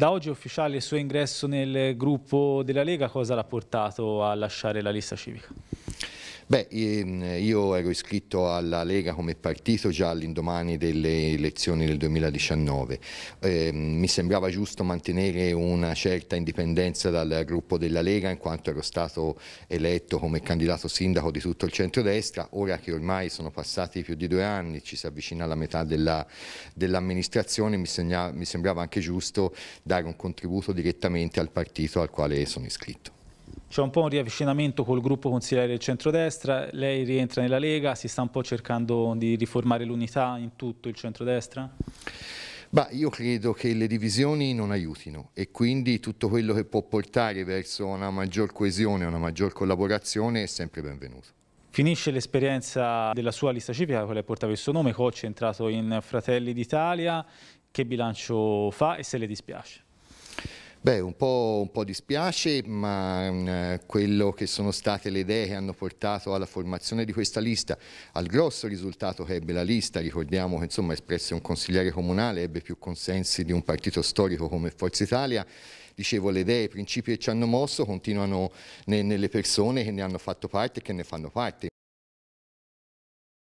Da oggi è ufficiale il suo ingresso nel gruppo della Lega, cosa l'ha portato a lasciare la lista civica? Beh, ehm, io ero iscritto alla Lega come partito già all'indomani delle elezioni del 2019. Eh, mi sembrava giusto mantenere una certa indipendenza dal gruppo della Lega in quanto ero stato eletto come candidato sindaco di tutto il centrodestra. Ora che ormai sono passati più di due anni, ci si avvicina alla metà dell'amministrazione, dell mi, mi sembrava anche giusto dare un contributo direttamente al partito al quale sono iscritto. C'è un po' un riavvicinamento col gruppo consigliere del centrodestra, lei rientra nella Lega, si sta un po' cercando di riformare l'unità in tutto il centrodestra? Bah, io credo che le divisioni non aiutino e quindi tutto quello che può portare verso una maggior coesione, una maggior collaborazione è sempre benvenuto. Finisce l'esperienza della sua lista civica, quella che portava il suo nome, Cocci è entrato in Fratelli d'Italia, che bilancio fa e se le dispiace? Beh, un po', un po', dispiace, ma eh, quello che sono state le idee che hanno portato alla formazione di questa lista, al grosso risultato che ebbe la lista, ricordiamo che insomma espresse un consigliere comunale, ebbe più consensi di un partito storico come Forza Italia, dicevo le idee, i principi che ci hanno mosso continuano ne, nelle persone che ne hanno fatto parte e che ne fanno parte.